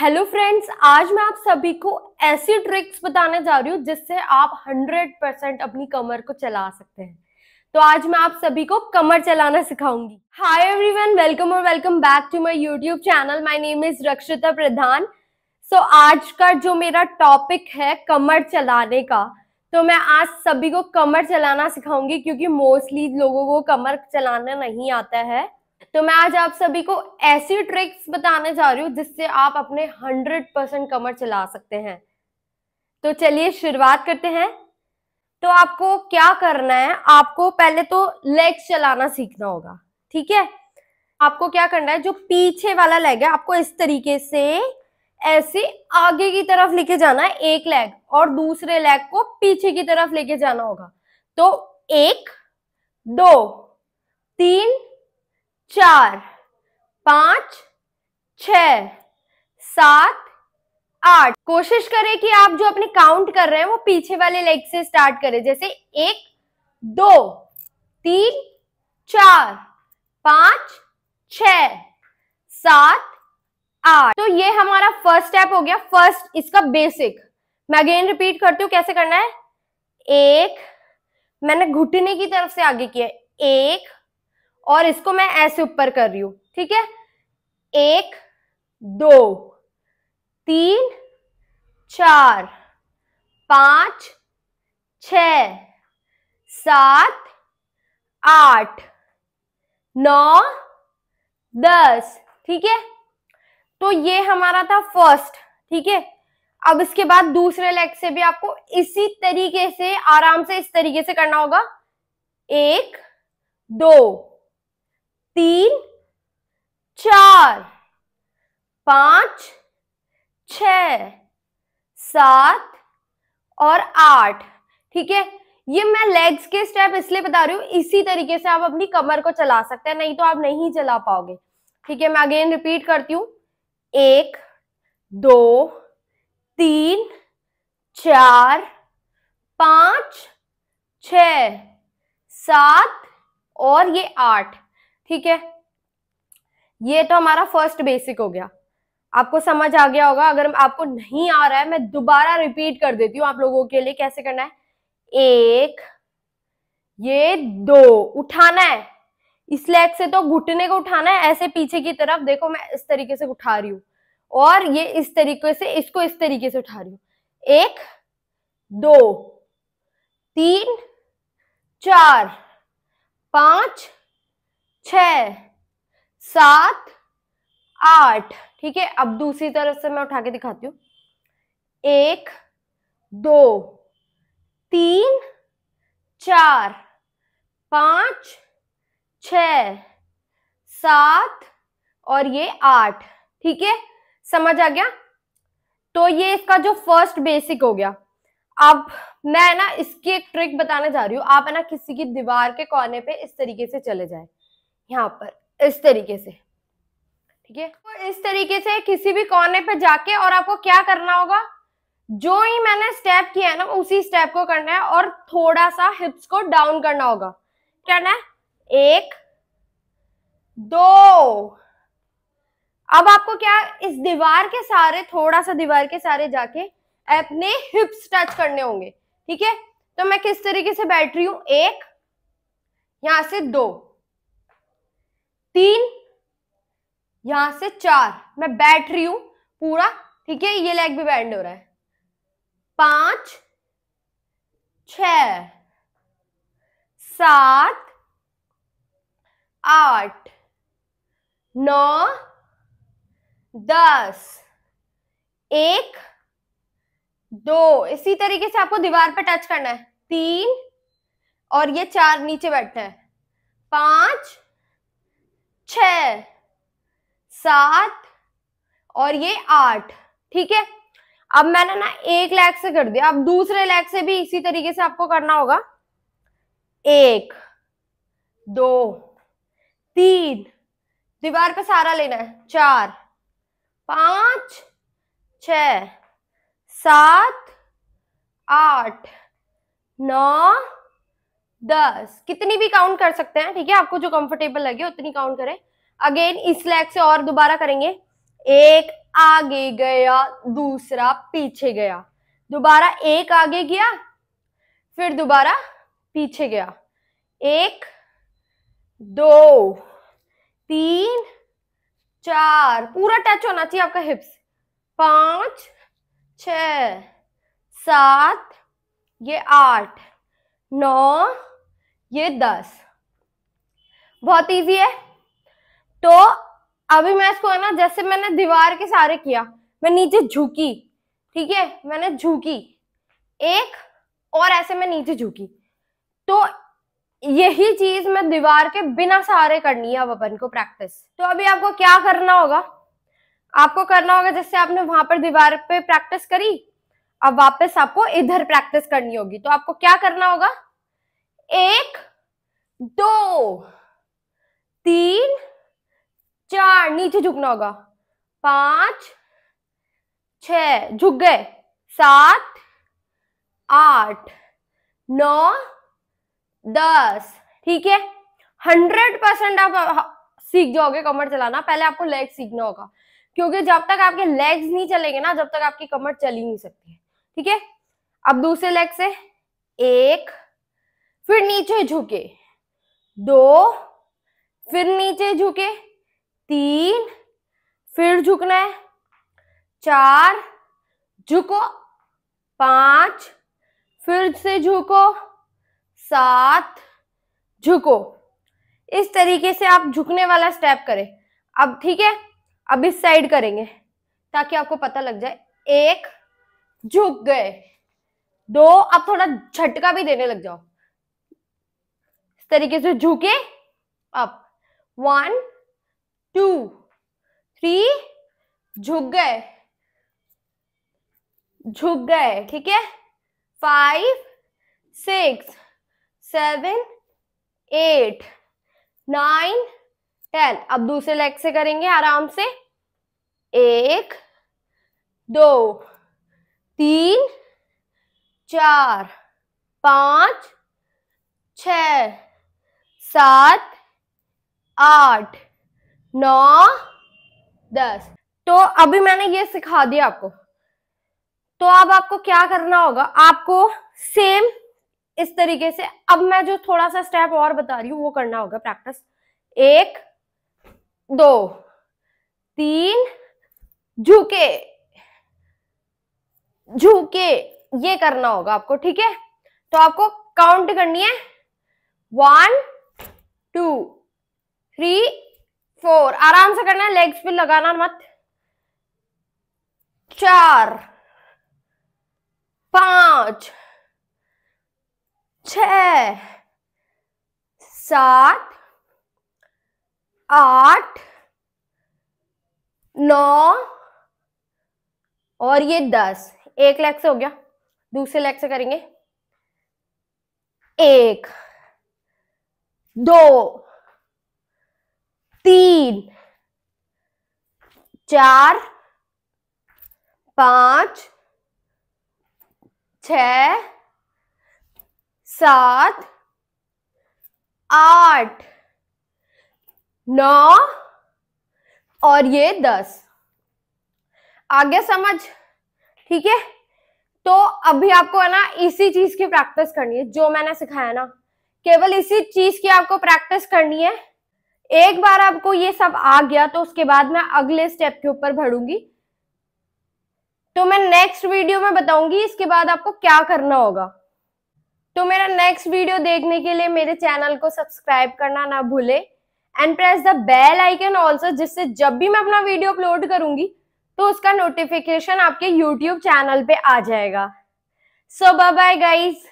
hello friends आज मैं आप सभी को ऐसी ट्रिक्स बताने जा रही हूँ जिससे आप 100 परसेंट अपनी कमर को चला सकते हैं तो आज मैं आप सभी को कमर चलाना सिखाऊंगी हाय एवरीवन वेलकम और welcome back to my YouTube channel my name is Rakshita Pradhan so so, आज का जो मेरा टॉपिक है कमर चलाने का तो मैं आज सभी को कमर चलाना सिखाऊंगी क्योंकि मोस्टली लोगों को कमर चलाना नहीं आता है तो मैं आज आप सभी को ऐसी ट्रिक्स बताने जा रही हूं जिससे आप अपने हंड्रेड परसेंट कमर चला सकते हैं तो चलिए शुरुआत करते हैं तो आपको क्या करना है आपको पहले तो लेग्स चलाना सीखना होगा ठीक है आपको क्या करना है जो पीछे वाला लेग है आपको इस तरीके से ऐसे आगे की तरफ लेके जाना है एक लेग और दूसरे लेग को पीछे की तरफ लेके जाना होगा तो एक दो तीन चार पांच छ सात आठ कोशिश करें कि आप जो अपने काउंट कर रहे हैं वो पीछे वाले लेग से स्टार्ट करें जैसे एक दो तीन चार पांच छ सात आठ तो ये हमारा फर्स्ट स्टेप हो गया फर्स्ट इसका बेसिक मैं अगेन रिपीट करती हूँ कैसे करना है एक मैंने घुटने की तरफ से आगे किया एक और इसको मैं ऐसे ऊपर कर रही हूं ठीक है एक दो तीन चार पांच छ सात आठ नौ दस ठीक है तो ये हमारा था फर्स्ट ठीक है अब इसके बाद दूसरे लेग से भी आपको इसी तरीके से आराम से इस तरीके से करना होगा एक दो तीन चार पांच छ सात और आठ ठीक है ये मैं लेग्स के स्टेप इसलिए बता रही हूं इसी तरीके से आप अपनी कमर को चला सकते हैं नहीं तो आप नहीं चला पाओगे ठीक है मैं अगेन रिपीट करती हूं एक दो तीन चार पाँच छ सात और ये आठ ठीक है ये तो हमारा फर्स्ट बेसिक हो गया आपको समझ आ गया होगा अगर आपको नहीं आ रहा है मैं दोबारा रिपीट कर देती हूँ आप लोगों के लिए कैसे करना है एक ये दो उठाना है इस लेग से तो घुटने को उठाना है ऐसे पीछे की तरफ देखो मैं इस तरीके से उठा रही हूं और ये इस तरीके से इसको इस तरीके से उठा रही हूं एक दो तीन चार पांच छ सात आठ ठीक है अब दूसरी तरफ से मैं उठा के दिखाती हूं एक दो तीन चार पांच छ सात और ये आठ ठीक है समझ आ गया तो ये इसका जो फर्स्ट बेसिक हो गया अब मैं ना इसकी एक ट्रिक बताने जा रही हूं आप है ना किसी की दीवार के कोने पे इस तरीके से चले जाए यहाँ पर इस तरीके से ठीक है तो इस तरीके से किसी भी कोने पे जाके और आपको क्या करना होगा जो ही मैंने स्टेप किया है ना उसी स्टेप को करना है और थोड़ा सा हिप्स को डाउन करना होगा करना है एक दो अब आपको क्या इस दीवार के सारे थोड़ा सा दीवार के सारे जाके अपने हिप्स टच करने होंगे ठीक है तो मैं किस तरीके से बैठ रही हूं एक यहां से दो तीन यहां से चार मैं बैठ रही हूं पूरा ठीक है ये लेग भी बैंड हो रहा है पांच छ सात आठ नौ दस एक दो इसी तरीके से आपको दीवार पे टच करना है तीन और ये चार नीचे बैठना है पांच छ सात और ये आठ ठीक है अब मैंने ना एक लैग से कर दिया अब दूसरे लैग से भी इसी तरीके से आपको करना होगा एक दो तीन दीवार पे सारा लेना है चार पांच छ सात आठ नौ दस कितनी भी काउंट कर सकते हैं ठीक है आपको जो कंफर्टेबल लगे उतनी काउंट करें अगेन इस लेग से और दोबारा करेंगे एक आगे गया दूसरा पीछे गया दोबारा एक आगे गया फिर दोबारा पीछे गया एक दो तीन चार पूरा टच होना चाहिए आपका हिप्स पांच छ सात ये आठ नौ ये दस बहुत इजी है तो अभी मैं इसको है ना जैसे मैंने दीवार के सारे किया मैं नीचे झुकी ठीक है मैंने झुकी एक और ऐसे मैं नीचे झुकी तो यही चीज मैं दीवार के बिना सहारे करनी है अब अपन को प्रैक्टिस तो अभी आपको क्या करना होगा आपको करना होगा जैसे आपने वहां पर दीवार पे प्रैक्टिस करी अब वापस आपको इधर प्रैक्टिस करनी होगी तो आपको क्या करना होगा एक दो तीन चार नीचे झुकना होगा पांच छ झुक गए सात आठ नौ दस ठीक है हंड्रेड परसेंट आप हाँ, सीख जाओगे कमर चलाना पहले आपको लेग सीखना होगा क्योंकि जब तक आपके लेग्स नहीं चलेंगे ना जब तक आपकी कमर चल ही नहीं सकती है ठीक है अब दूसरे लेग से एक फिर नीचे झुके दो फिर नीचे झुके तीन फिर झुकना है चार झुको पांच फिर से झुको सात झुको इस तरीके से आप झुकने वाला स्टेप करें अब ठीक है अब इस साइड करेंगे ताकि आपको पता लग जाए एक झुक गए दो आप थोड़ा झटका भी देने लग जाओ तरीके से झुके अप वन टू थ्री झुक गए झुक गए ठीक है five six seven eight nine ten अब दूसरे लेग से करेंगे आराम से एक दो तीन चार पांच छ सात आठ नौ दस तो अभी मैंने ये सिखा दिया आपको तो अब आपको क्या करना होगा आपको सेम इस तरीके से अब मैं जो थोड़ा सा स्टेप और बता रही हूं वो करना होगा प्रैक्टिस एक दो तीन झुके झुके ये करना होगा आपको ठीक है तो आपको काउंट करनी है वन टू थ्री फोर आराम से करना लेग्स भी लगाना मत चार पांच छ सात आठ नौ और ये दस एक लेग से हो गया दूसरे लेग से करेंगे एक दो तीन चार पांच छ सात आठ नौ और ये दस आगे समझ ठीक है तो अभी आपको है ना इसी चीज की प्रैक्टिस करनी है जो मैंने सिखाया ना केवल इसी चीज की आपको प्रैक्टिस करनी है एक बार आपको ये सब आ गया तो उसके बाद मैं अगले स्टेप के ऊपर भरूंगी तो मैं नेक्स्ट वीडियो में बताऊंगी इसके बाद आपको क्या करना होगा तो मेरा नेक्स्ट वीडियो देखने के लिए मेरे चैनल को सब्सक्राइब करना ना भूले and press the bell icon also जिससे जब भी मैं अपना वीडियो अपलोड करूंगी तो उसका नोटिफिकेशन आपके यूट्यूब चैनल पे आ जाएगा सो बाय बाय गाइज़